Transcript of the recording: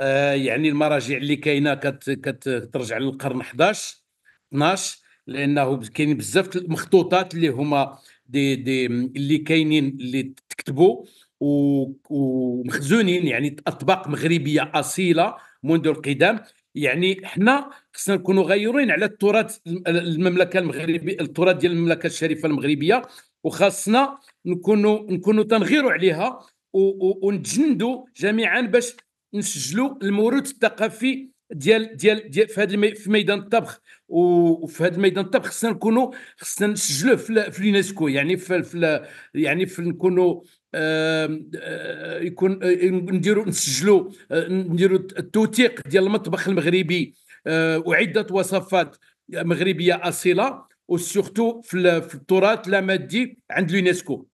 آه، يعني المراجع اللي كاينه كترجع للقرن 11 12 لانه كاين بزاف المخطوطات اللي هما دي دي اللي كاينين اللي تكتبوا ومخزونين يعني اطباق مغربيه اصيله منذ القدم يعني حنا خصنا نكونوا غيورين على التراث المملكه المغربيه التراث ديال المملكه الشريفه المغربيه وخاصنا نكونوا نكونوا تنغيروا عليها ونتجندوا جميعا باش نسجلوا الموروث الثقافي ديال ديال, ديال في هذا المي... في ميدان الطبخ وفي هذا الميدان الطبخ خصنا نكونوا خصنا نسجلوه في, في اليونسكو يعني في, في يعني في نكونوا آه، يكون آه، نديروا نسجلوا آه، نديروا التوثيق ديال المطبخ المغربي وعده وصفات مغربيه اصيله وسورتو في التراث اللامادي عند اليونسكو